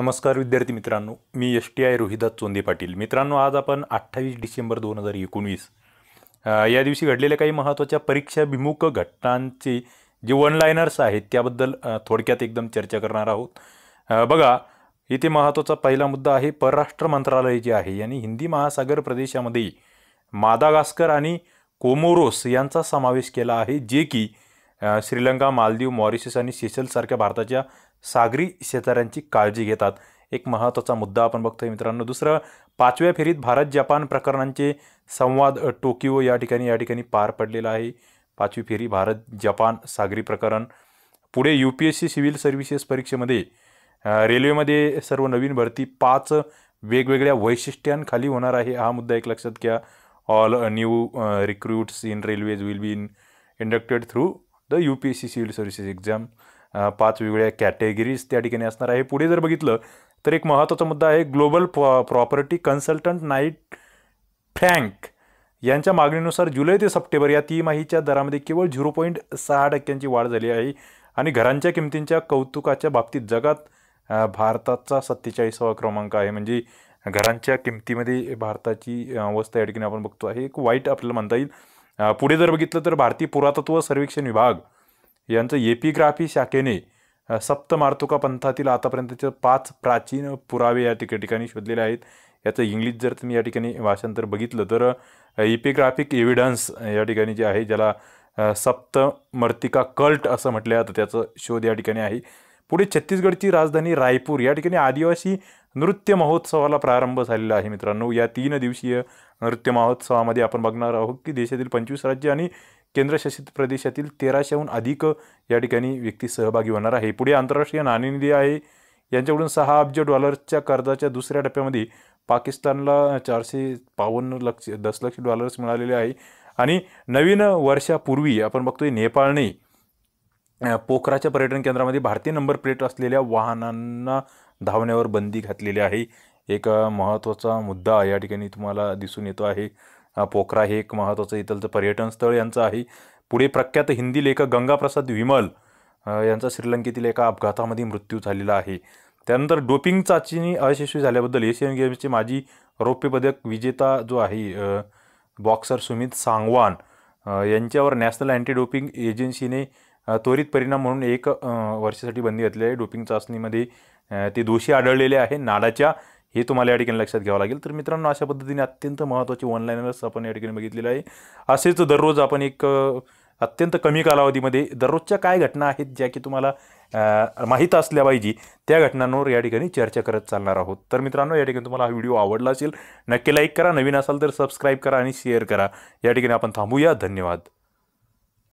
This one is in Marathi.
नमस्कार विद्यार्थी मित्रांनो मी S T I Rohidas Chonde Patil मित्रांनो आज आपण अठ्ठावीस डिसेंबर दोन हजार एकोणवीस या दिवशी घडलेल्या काही महत्त्वाच्या परीक्षाभिमुख घटनांचे जे वन लायनर्स आहेत त्याबद्दल थोडक्यात एकदम चर्चा करणार आहोत बघा इथे महत्त्वाचा पहिला मुद्दा आहे परराष्ट्र मंत्रालय जे आहे यांनी हिंदी महासागर प्रदेशामध्ये मादागास्कर आणि कोमोरोस यांचा समावेश केला आहे जे की श्रीलंका मालदीव मॉरिशस आणि सारख्या भारताच्या सागरी क्षेत्रांची काळजी घेतात एक महत्त्वाचा मुद्दा आपण बघतोय मित्रांनो दुसरं पाचव्या फेरीत भारत जपान प्रकरणांचे संवाद टोकियो या ठिकाणी या ठिकाणी पार पडलेला आहे पाचवी फेरी भारत जपान सागरी प्रकरण पुढे U P S C civil services परीक्षेमध्ये रेल्वेमध्ये सर्व नवीन भरती पाच वेगवेगळ्या वैशिष्ट्यांखाली होणार आहे हा मुद्दा एक लक्षात घ्या all new recruits in railways will be in inducted through the you P S C civil services exam पाच वेगवेगळ्या कॅटेगरीज त्या ठिकाणी असणार आहे पुढे जर बघितलं तर एक महत्त्वाचा मुद्दा आहे global property consultant Knight Frank यांच्या मागणीनुसार जुलै ते सप्टेंबर या तिमाहीच्या दरामध्ये केवळ झिरो पॉईंट सहा टक्क्यांची वाढ झाली आहे आणि घरांच्या किमतींच्या कौतुकाच्या बाबतीत जगात भारताचा सत्तेचाळीसावा क्रमांक आहे म्हणजे घरांच्या किमतीमध्ये भारताची अवस्था या ठिकाणी आपण बघतो आहे एक वाईट आपल्याला म्हणता येईल पुढे जर बघितलं तर भारतीय पुरातत्व सर्वेक्षण विभाग यांचं एपिग्राफी शाखेने सप्तमार्तुका पंथातील आतापर्यंतचे पाच प्राचीन पुरावे या ठिकाणी शोधलेले आहेत याचं इंग्लिश जर तुम्ही या ठिकाणी भाषांतर बघितलं तर इपिग्राफिक एव्हिडन्स या ठिकाणी जे आहे ज्याला सप्तमर्तिका कल्ट असं म्हटलं जातं त्याचं शोध या ठिकाणी आहे पुढे छत्तीसगडची राजधानी रायपूर या ठिकाणी आदिवासी नृत्य महोत्सवाला प्रारंभ झालेला आहे मित्रांनो या तीन दिवसीय नृत्य महोत्सवामध्ये आपण बघणार आहोत की देशातील पंचवीस राज्य आणि केंद्रशासित प्रदेशातील तेराशेहून अधिक या ठिकाणी व्यक्ती सहभागी होणार आहे पुढे आंतरराष्ट्रीय नाणेनिधी आहे यांच्याकडून सहा अब्ज डॉलर्सच्या कर्जाच्या दुसऱ्या टप्प्यामध्ये पाकिस्तानला चारशे पावन्न लक्ष दस डॉलर्स मिळालेले आहे आणि नवीन वर्षापूर्वी आपण बघतोय नेपाळने पोखराच्या पर्यटन केंद्रामध्ये भारतीय नंबर प्लेट असलेल्या वाहनांना धावण्यावर बंदी घातलेली आहे एक महत्त्वाचा मुद्दा या ठिकाणी तुम्हाला दिसून येतो आहे पोखरा हे एक महत्त्वाचं इथलचं पर्यटन स्थळ यांचं आहे पुढे प्रख्यात हिंदी लेखक गंगाप्रसाद विमल यांचा श्रीलंकेतील एका अपघातामध्ये मृत्यू झालेला आहे त्यानंतर डोपिंग चाचणी अयशस्वी झाल्याबद्दल एशियन गेम्सचे माजी रौप्यपदक विजेता जो आहे बॉक्सर सुमित सांगवान यांच्यावर नॅशनल अँटी डोपिंग एजन्सीने त्वरित परिणाम म्हणून एक वर्षासाठी बंदी घातली आहे डोपिंग चाचणीमध्ये ते दोषी आढळलेले आहे नाडाच्या हे तुम्हाला या ठिकाणी लक्षात घ्यावं लागेल तर मित्रांनो अशा पद्धतीने अत्यंत महत्त्वाची ऑनलाईनर्स आपण या ठिकाणी बघितलेलं आहे असेच दररोज आपण एक अत्यंत कमी कालावधीमध्ये दररोजच्या काय घटना आहेत ज्या की तुम्हाला माहीत असल्या पाहिजे त्या घटनांवर या ठिकाणी चर्चा करत चालणार आहोत तर मित्रांनो या ठिकाणी तुम्हाला हा व्हिडिओ आवडला असेल नक्की लाईक करा नवीन असाल तर सबस्क्राईब करा आणि शेअर करा या ठिकाणी आपण थांबूया धन्यवाद